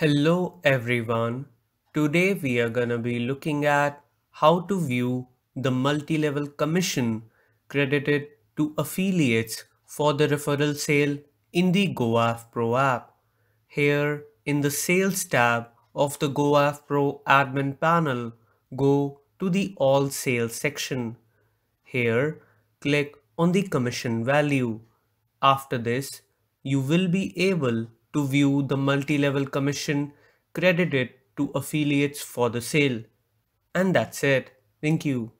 Hello everyone. Today we are gonna be looking at how to view the multi-level commission credited to affiliates for the referral sale in the GoAF Pro app. Here in the sales tab of the GoAF Pro admin panel, go to the all sales section. Here click on the commission value. After this, you will be able to view the multi-level commission credited to affiliates for the sale. And that's it. Thank you.